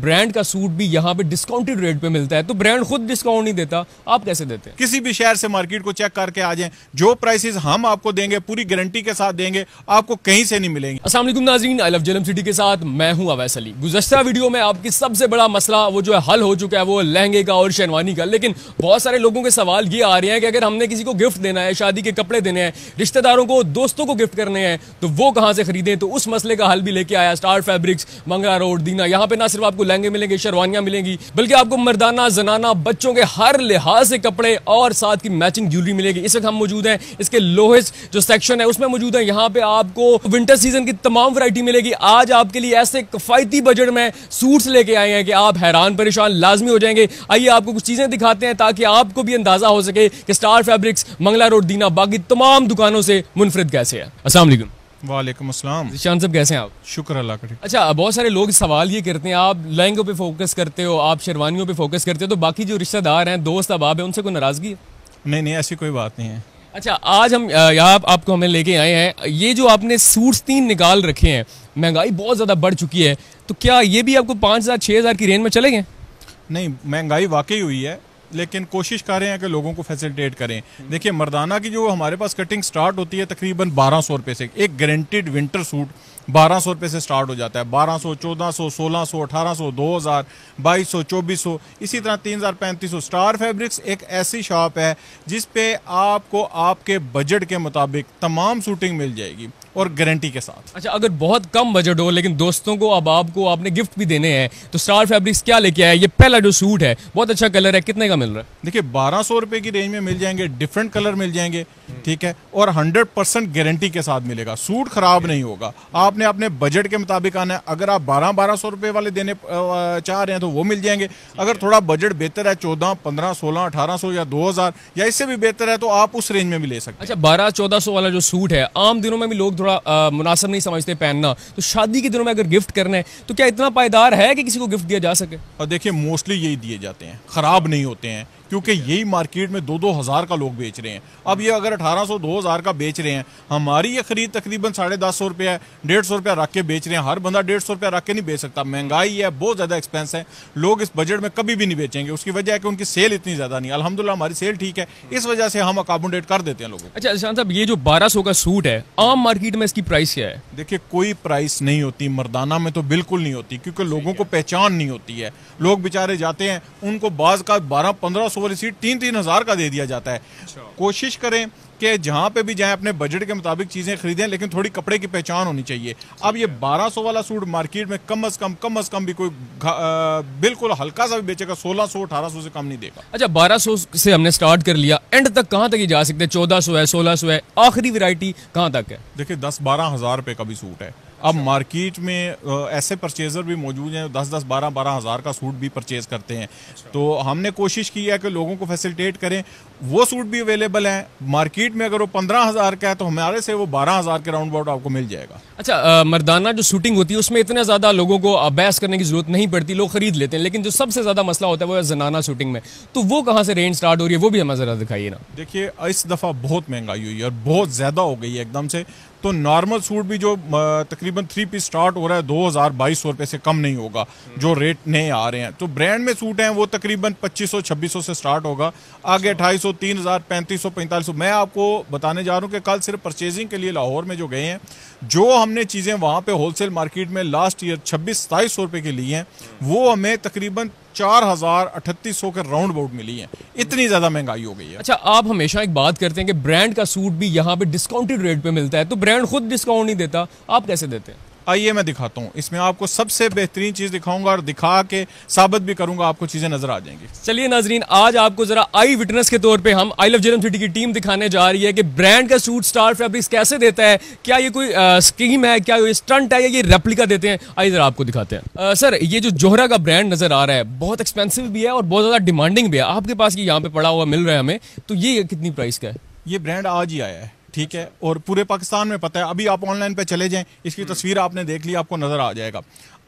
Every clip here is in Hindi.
ब्रांड का सूट भी यहाँ पे डिस्काउंटेड रेट पे मिलता है तो ब्रांड खुद डिस्काउंट नहीं देता आप कैसे देते हैं किसी भी शहर से मार्केट को चेक करके आ जाएं जो प्राइसेस हम आपको देंगे पूरी गारंटी के साथ देंगे आपको कहीं से नहीं मिलेंगे असल नाजीन आई लव जलम सिटी के साथ मैं हूँ अवैस अली गुजशत वीडियो में आपकी सबसे बड़ा मसला वो जो है हल हो चुका है वो लहंगे का और शेनवानी का लेकिन बहुत सारे लोगों के सवाल ये आ रहे हैं कि अगर हमने किसी को गिफ्ट देना है शादी के कपड़े देने हैं रिश्तेदारों को दोस्तों को गिफ्ट करने हैं तो वो कहाँ से खरीदें तो उस मसले का हल भी लेके आया star fabrics Mangla road Dina यहाँ पे ना सिर्फ आपको लहंगे मिलेंगे शरवानियाँ मिलेंगी बल्कि आपको मर्दाना जनाना बच्चों के हर लिहाज से कपड़े और साथ की मैचिंग ज्वेलरी मिलेगी इस वक्त हम मौजूद हैं इसके लोहेस जो सेक्शन है उसमें मौजूद है यहाँ पे आपको विंटर सीजन की तमाम वरायटी मिलेगी आज आपके लिए ऐसे किफ़ायती बजट में सूट्स लेके आए हैं कि आप हैरान परेशान लाजमी हो जाएंगे आइए आपको कुछ चीज़ें दिखाते हैं ताकि आपको भी अंदाजा हो सके कि star fabrics Mangla road Dina बाकी तमाम दुकानों से मुनफरद कैसे है असलम वालेकुम अस्सलाम शान साहब कैसे हैं आप शुक्र अल्लाह का अच्छा बहुत सारे लोग सवाल ये करते हैं आप लहंगों पे फोकस करते हो आप शेरवानियों पे फोकस करते हो तो बाकी जो रिश्तेदार हैं दोस्त अहबाब हैं उनसे कोई नाराज़गी है नहीं नहीं ऐसी कोई बात नहीं है अच्छा आज हम यहाँ आपको हमें लेके आए हैं ये जो आपने सूट्स तीन निकाल रखे हैं महंगाई बहुत ज़्यादा बढ़ चुकी है तो क्या ये भी आपको पाँच हज़ार छः हज़ार की रेंज में चले गए नहीं महंगाई वाकई हुई है लेकिन कोशिश कर रहे हैं कि लोगों को फैसिलिटेट करें देखिए मर्दाना की जो हमारे पास कटिंग स्टार्ट होती है तकरीबन बारह सौ रुपये से एक गारंटिड विंटर सूट बारह सौ रुपये से स्टार्ट हो जाता है बारह सौ चौदह सौ सोलह सौ अठारह सौ दो हज़ार बाईस सौ चौबीस सौ इसी तरह तीन हज़ार पैंतीस सौ स्टार फैब्रिक्स एक ऐसी शॉप है जिस पे आपको आपके बजट के मुताबिक तमाम सूटिंग मिल जाएगी और गारंटी के साथ अच्छा अगर बहुत कम बजट हो लेकिन दोस्तों को अब आपको आपने गिफ्ट भी देने हैं तो स्टार फैब्रिक्स क्या लेके आया ये पहला जो सूट है बहुत अच्छा कलर है कितने का मिल रहा है देखिए बारह सौ की रेंज में मिल जाएंगे डिफरेंट कलर मिल जाएंगे ठीक है और 100 परसेंट गारंटी के साथ मिलेगा सूट खराब नहीं होगा आपने अपने बजट के मुताबिक आना है अगर आप बारह बारह सौ रुपये वाले देने चाह रहे हैं तो वो मिल जाएंगे अगर थोड़ा बजट बेहतर है चौदह पंद्रह सोलह अठारह सौ या दो हज़ार या इससे भी बेहतर है तो आप उस रेंज में भी ले सकते हैं अच्छा बारह चौदह सौ वाला जो सूट है आम दिनों में भी लोग थोड़ा मुनासिब नहीं समझते पहनना तो शादी के दिनों में अगर गिफ्ट करना है तो क्या इतना पायदार है कि किसी को गिफ्ट दिया जा सके और देखिए मोस्टली यही दिए जाते हैं ख़राब नहीं होते हैं क्योंकि यही मार्केट में दो दो हज़ार का लोग बेच रहे हैं अब ये अगर अठारह सौ दो हज़ार का बेच रहे हैं हमारी ये खरीद तकरीबन साढ़े दस सौ रुपये है डेढ़ सौ रुपया रख के बेच रहे हैं हर बंदा डेढ़ सौ रुपया रख के नहीं बेच सकता महंगाई है बहुत ज़्यादा एक्सपेंस है लोग इस बजट में कभी भी नहीं बेचेंगे उसकी वजह है कि उनकी सेल इतनी ज़्यादा नहीं अलहमदिल्ला हमारी सेल ठीक है इस वजह से हम अकोमोडेट कर देते हैं लोगों अच्छा अशान साहब ये जो बारह का सूट है आम मार्केट में इसकी प्राइस क्या है देखिए कोई प्राइस नहीं होती मरदाना में तो बिल्कुल नहीं होती क्योंकि लोगों को पहचान नहीं होती है लोग बेचारे जाते हैं उनको बाज का बारह पंद्रह वाली सीट तीन तीन हज़ार का दे दिया जाता है अच्छा। कोशिश करें कि जहाँ पे भी जाएं अपने बजट के मुताबिक चीज़ें खरीदें लेकिन थोड़ी कपड़े की पहचान होनी चाहिए अब ये 1200 वाला सूट मार्केट में कम अज़ कम कम अज़ कम भी कोई बिल्कुल हल्का सा भी बेचेगा 1600 1800 से कम नहीं देगा अच्छा 1200 से हमने स्टार्ट कर लिया एंड तक कहाँ तक ही जा सकते हैं चौदह है सोलह है आखिरी वेरायटी कहाँ तक है देखिए दस बारह हज़ार रुपये का भी सूट है अब मार्केट में ऐसे परचेज़र भी मौजूद हैं दस दस बारह बारह हज़ार का सूट भी परचेज़ करते हैं अच्छा। तो हमने कोशिश की है कि लोगों को फैसिलिटेट करें वो सूट भी अवेलेबल हैं मार्केट में अगर वो पंद्रह हज़ार का है तो हमारे से वो बारह हज़ार के राउंड अबाउट आपको मिल जाएगा अच्छा आ, मर्दाना जो शूटिंग होती है उसमें इतना ज़्यादा लोगों को बहस करने की ज़रूरत नहीं पड़ती लोग खरीद लेते हैं लेकिन जो सबसे ज़्यादा मसला होता है वो है जनाना शूटिंग में तो वो कहाँ से रेंज स्टार्ट हो रही है वो भी हमें ज़रा दिखाइए ना देखिए इस दफ़ा बहुत महंगाई हुई है और बहुत ज़्यादा हो गई है एकदम से तो नॉर्मल सूट भी जो तकरीबन थ्री पीस स्टार्ट हो रहा है दो हज़ार बाईस सौ रुपये से कम नहीं होगा जो रेट नए आ रहे हैं तो ब्रांड में सूट हैं वो तकरीबन पच्चीस सौ छब्बीस सौ से स्टार्ट होगा आगे अठाईस अच्छा। सौ तीन हज़ार पैंतीस सौ पैंतालीस सौ मैं आपको बताने जा रहा हूँ कि कल सिर्फ परचेजिंग के लिए लाहौर में जो गए हैं जो हमने चीज़ें वहाँ पर होलसेल मार्केट में लास्ट ईयर छब्बीस सताईस सौ रुपये की ली हैं वो हमें तकरीबन चार हजार अठतीस सौ के राउंड अबाउट मिली है इतनी ज्यादा महंगाई हो गई है अच्छा आप हमेशा एक बात करते हैं कि ब्रांड का सूट भी यहाँ पे डिस्काउंटेड रेट पे मिलता है तो ब्रांड खुद डिस्काउंट नहीं देता आप कैसे देते हैं आइए मैं दिखाता हूँ इसमें आपको सबसे बेहतरीन चीज़ दिखाऊंगा और दिखा के साबित भी करूंगा आपको चीज़ें नजर आ जाएंगी चलिए नाजरीन आज आपको जरा आई विटनेस के तौर पर हम आई लव जेरम सिटी की टीम दिखाने जा रही है कि ब्रांड का सूट स्टार फैब्रिक्स कैसे देता है क्या ये कोई स्कीम है क्या स्टंट है या ये रेप्लिका देते हैं आइए जरा आपको दिखाते हैं सर ये जो जोहरा का ब्रांड नजर आ रहा है बहुत एक्सपेंसिव भी है और बहुत ज़्यादा डिमांडिंग भी है आपके पास ये यहाँ पे पड़ा हुआ मिल रहा है हमें तो ये कितनी प्राइस का है ये ब्रांड आज ही आया है ठीक है और पूरे पाकिस्तान में पता है अभी आप ऑनलाइन पे चले जाएं इसकी हम्म। तस्वीर आपने देख ली आपको नज़र आ जाएगा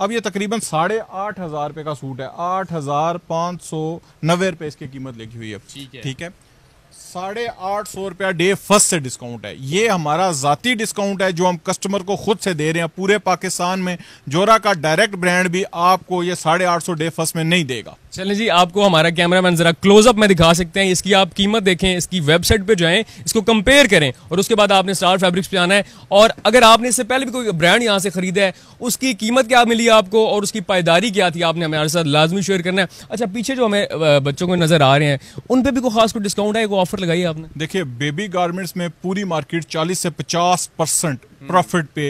अब ये तकरीबन साढ़े आठ हज़ार रुपये का सूट है आठ हज़ार पांच सौ नब्बे रुपए इसकी कीमत लिखी हुई है ठीक है साढ़े आठ सौ रुपया डे फर्स्ट से डिस्काउंट है ये हमारा ज़ाती डिस्काउंट है जो हम कस्टमर को खुद से दे रहे हैं पूरे पाकिस्तान में जोरा का डायरेक्ट ब्रांड भी आपको ये साढ़े आठ सौ डे फर्स्ट में नहीं देगा चलें जी आपको हमारा कैमरा मैन जरा क्लोजअप में दिखा सकते हैं इसकी आप कीमत देखें इसकी वेबसाइट पर जाएं इसको कंपेयर करें और उसके बाद आपने स्टार फैब्रिक्स पे आना है और अगर आपने इससे पहले भी कोई ब्रांड यहाँ से खरीदा है उसकी कीमत क्या मिली आपको और उसकी पायदारी क्या थी आपने हमारे साथ लाजमी शेयर करना है अच्छा पीछे जो हमें बच्चों को नजर आ रहे हैं उन पर भी कोई खास कोई डिस्काउंट है ऑफर लगाई आपने देखिए बेबी गारमेंट्स में पूरी मार्केट 40 से 50 परसेंट प्रॉफिट पे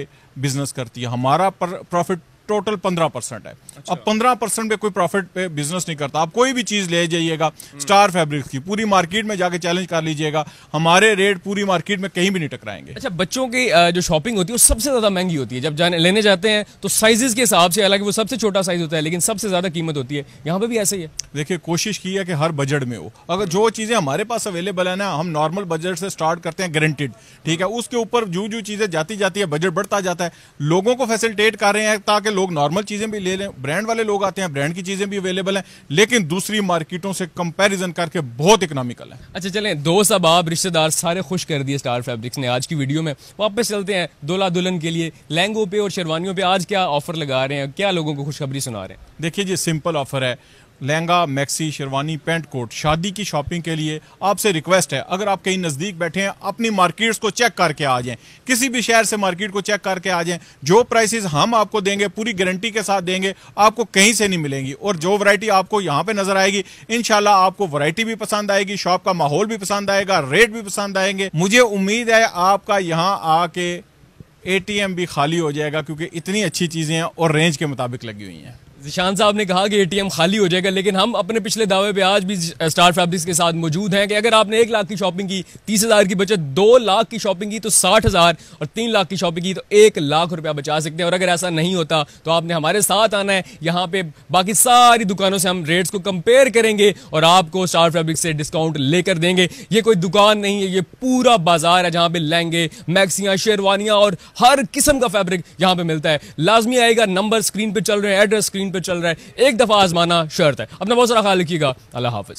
बिजनेस करती है हमारा प्रॉफिट टोटल पंद्रह परसेंट है अच्छा। अब पंद्रह परसेंट पे कोई प्रॉफिट पे बिजनेस नहीं करता आप कोई भी चीज ले जाइएगा हम्म। स्टार फैब्रिक्स की पूरी मार्केट में जाके चैलेंज कर लीजिएगा हमारे रेट पूरी मार्केट में कहीं भी नहीं टकराएंगे अच्छा बच्चों की जो शॉपिंग होती है वो सबसे ज्यादा महंगी होती है जब जाने लेने जाते हैं तो साइजेस के हिसाब से हालांकि वो सबसे छोटा साइज होता है लेकिन सबसे ज्यादा कीमत होती है यहाँ पे भी ऐसा ही है देखिए कोशिश की है कि हर बजट में हो अगर जो चीजें हमारे पास अवेलेबल है ना हम नॉर्मल बजट से स्टार्ट करते हैं गारंटेड ठीक है उसके ऊपर जो जो चीजें जाती जाती है बजट बढ़ता जाता है लोगों को फैसिलिटेट कर रहे हैं ताकि लोग नॉर्मल चीज़ें भी ले लें ब्रांड वाले लोग आते हैं ब्रांड की चीज़ें भी अवेलेबल हैं लेकिन दूसरी मार्केटों से कंपैरिजन करके बहुत इकनॉमिकल है अच्छा चलें दो सब आप रिश्तेदार सारे खुश कर दिए स्टार फैब्रिक्स ने आज की वीडियो में वापस चलते हैं दोला दुल्हन के लिए लहंगों पर और शेरवानियों पर आज क्या ऑफर लगा रहे हैं क्या लोगों को खुशखबरी सुना रहे हैं देखिए जी सिंपल ऑफर है lehenga maxi sherwani pant coat शादी की शॉपिंग के लिए आपसे रिक्वेस्ट है अगर आप कहीं नज़दीक बैठे हैं अपनी मार्केट्स को चेक करके आ जाएं किसी भी शहर से मार्केट को चेक करके आ जाएं जो प्राइसेस हम आपको देंगे पूरी गारंटी के साथ देंगे आपको कहीं से नहीं मिलेंगी और जो वैरायटी आपको यहाँ पर नज़र आएगी इन आपको वरायटी भी पसंद आएगी शॉप का माहौल भी पसंद आएगा रेट भी पसंद आएंगे मुझे उम्मीद है आपका यहाँ आके ए भी खाली हो जाएगा क्योंकि इतनी अच्छी चीज़ें हैं और रेंज के मुताबिक लगी हुई हैं जिशान साहब ने कहा कि एटीएम खाली हो जाएगा लेकिन हम अपने पिछले दावे पे आज भी स्टार फैब्रिक्स के साथ मौजूद हैं कि अगर आपने एक लाख की शॉपिंग की तीस हज़ार की बचत दो लाख की शॉपिंग की तो साठ हज़ार और तीन लाख की शॉपिंग की तो एक लाख रुपया बचा सकते हैं और अगर ऐसा नहीं होता तो आपने हमारे साथ आना है यहाँ पे बाकी सारी दुकानों से हम रेट्स को कंपेयर करेंगे और आपको स्टार फैब्रिक से डिस्काउंट लेकर देंगे ये कोई दुकान नहीं है ये पूरा बाजार है जहाँ पे लहंगे मैक्सियाँ शेरवानियाँ और हर किस्म का फैब्रिक यहाँ पे मिलता है लाजमी आएगा नंबर स्क्रीन पर चल रहे हैं एड्रेस स्क्रीन पे चल रहा है एक दफ़ा आजमाना शर्त है अपना बहुत सारा ख्याल रखिएगा अल्लाह हाफिज़